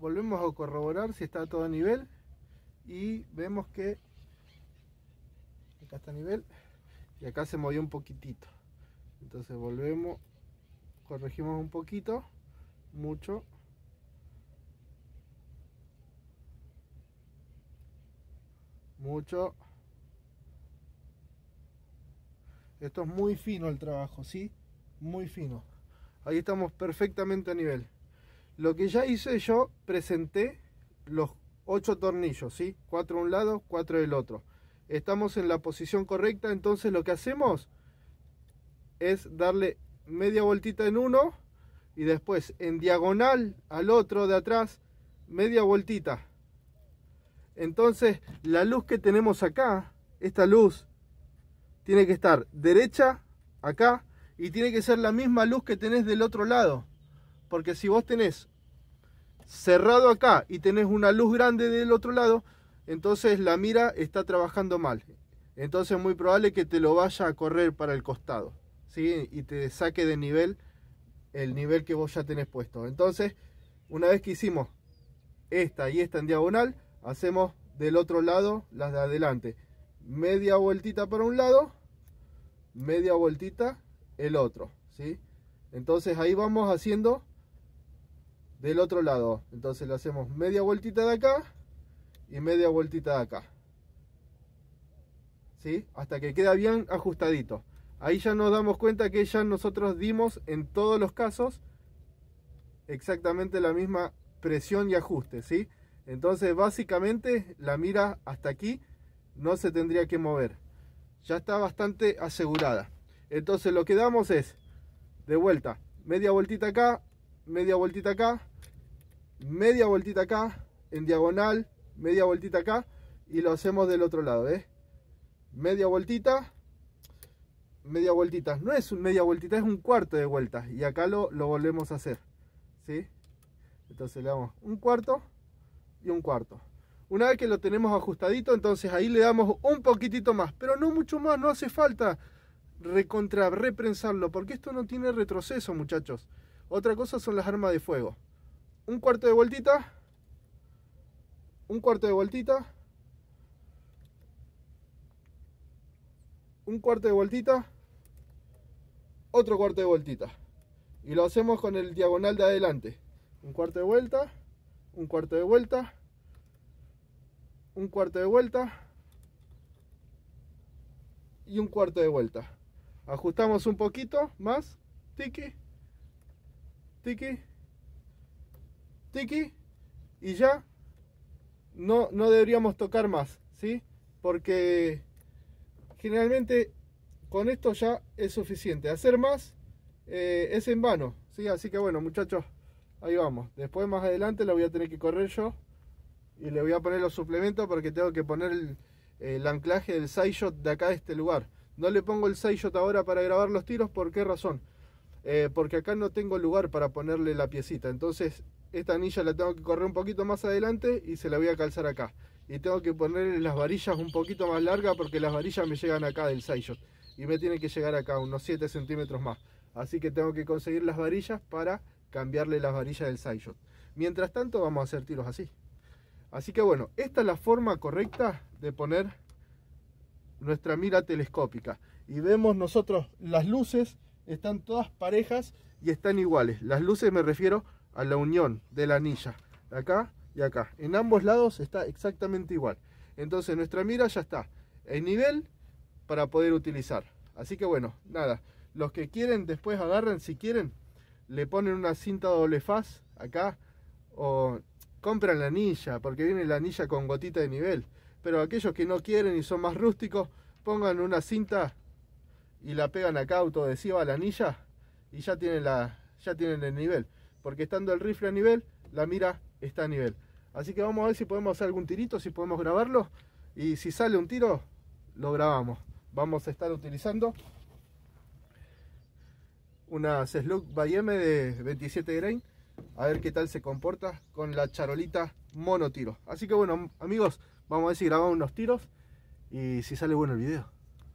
volvemos a corroborar si está todo a nivel y vemos que acá está a nivel y acá se movió un poquitito entonces volvemos corregimos un poquito mucho mucho esto es muy fino el trabajo sí muy fino ahí estamos perfectamente a nivel lo que ya hice yo, presenté los ocho tornillos, ¿sí? cuatro a un lado, 4 del otro. Estamos en la posición correcta, entonces lo que hacemos es darle media vueltita en uno y después en diagonal al otro de atrás, media vueltita. Entonces la luz que tenemos acá, esta luz, tiene que estar derecha acá y tiene que ser la misma luz que tenés del otro lado. Porque si vos tenés cerrado acá y tenés una luz grande del otro lado, entonces la mira está trabajando mal. Entonces es muy probable que te lo vaya a correr para el costado. ¿sí? Y te saque de nivel el nivel que vos ya tenés puesto. Entonces, una vez que hicimos esta y esta en diagonal, hacemos del otro lado las de adelante. Media vueltita para un lado, media vueltita el otro. ¿sí? Entonces ahí vamos haciendo del otro lado. Entonces le hacemos media vueltita de acá y media vueltita de acá. ¿Sí? Hasta que queda bien ajustadito. Ahí ya nos damos cuenta que ya nosotros dimos en todos los casos exactamente la misma presión y ajuste, ¿sí? Entonces básicamente la mira hasta aquí no se tendría que mover. Ya está bastante asegurada. Entonces lo que damos es, de vuelta, media vueltita acá, media vueltita acá, media vueltita acá, en diagonal, media vueltita acá y lo hacemos del otro lado, ¿eh? Media vueltita, media vueltita. No es un media vueltita, es un cuarto de vuelta y acá lo, lo volvemos a hacer, ¿sí? Entonces le damos un cuarto y un cuarto. Una vez que lo tenemos ajustadito, entonces ahí le damos un poquitito más, pero no mucho más, no hace falta recontra reprensarlo, porque esto no tiene retroceso, muchachos. Otra cosa son las armas de fuego. Un cuarto de vueltita. Un cuarto de vueltita. Un cuarto de vueltita. Otro cuarto de vueltita. Y lo hacemos con el diagonal de adelante. Un cuarto de vuelta. Un cuarto de vuelta. Un cuarto de vuelta. Y un cuarto de vuelta. Ajustamos un poquito más. Tiki tiki, tiki, y ya no, no deberíamos tocar más, ¿sí? Porque generalmente con esto ya es suficiente. Hacer más eh, es en vano, ¿sí? Así que bueno, muchachos, ahí vamos. Después más adelante la voy a tener que correr yo y le voy a poner los suplementos porque tengo que poner el, anclaje del side shot de acá de este lugar. No le pongo el side shot ahora para grabar los tiros, ¿por qué razón? Eh, porque acá no tengo lugar para ponerle la piecita. Entonces esta anilla la tengo que correr un poquito más adelante y se la voy a calzar acá. Y tengo que ponerle las varillas un poquito más largas porque las varillas me llegan acá del shot... Y me tienen que llegar acá unos 7 centímetros más. Así que tengo que conseguir las varillas para cambiarle las varillas del shot... Mientras tanto vamos a hacer tiros así. Así que bueno, esta es la forma correcta de poner nuestra mira telescópica. Y vemos nosotros las luces están todas parejas y están iguales. Las luces me refiero a la unión de la anilla, acá y acá. En ambos lados está exactamente igual. Entonces nuestra mira ya está en nivel para poder utilizar. Así que bueno, nada, los que quieren después agarran, si quieren, le ponen una cinta doble faz acá o compran la anilla, porque viene la anilla con gotita de nivel. Pero aquellos que no quieren y son más rústicos, pongan una cinta y la pegan acá autodesiva, a la anilla y ya tienen, la, ya tienen el nivel. Porque estando el rifle a nivel, la mira está a nivel. Así que vamos a ver si podemos hacer algún tirito, si podemos grabarlo. Y si sale un tiro, lo grabamos. Vamos a estar utilizando una Slug by de 27 grain. A ver qué tal se comporta con la charolita monotiro. Así que bueno, amigos, vamos a ver si grabamos unos tiros. Y si sale bueno el video.